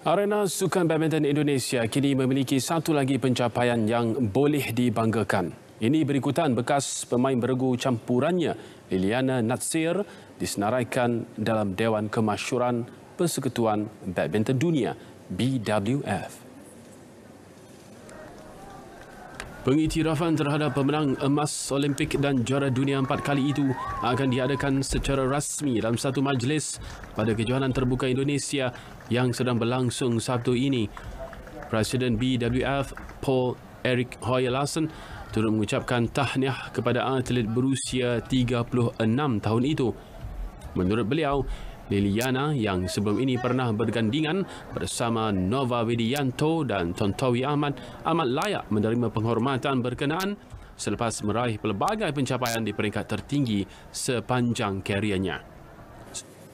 Arena Sukan Badminton Indonesia kini memiliki satu lagi pencapaian yang boleh dibanggakan. Ini berikutan bekas pemain beregu campurannya Liliana Natsir disenaraikan dalam Dewan Kemasyuran Persekutuan Badminton Dunia BWF. Pengiktirafan terhadap pemenang emas Olimpik dan juara dunia empat kali itu akan diadakan secara rasmi dalam satu majlis pada kejohanan terbuka Indonesia yang sedang berlangsung Sabtu ini. Presiden BWF Paul Eric Hoyer Larsen turut mengucapkan tahniah kepada atlet berusia 36 tahun itu. Menurut beliau, Liliana yang sebelum ini pernah bergandingan bersama Nova Widianto dan Tontowi Ahmad amat layak menerima penghormatan berkenaan selepas meraih pelbagai pencapaian di peringkat tertinggi sepanjang kariernya.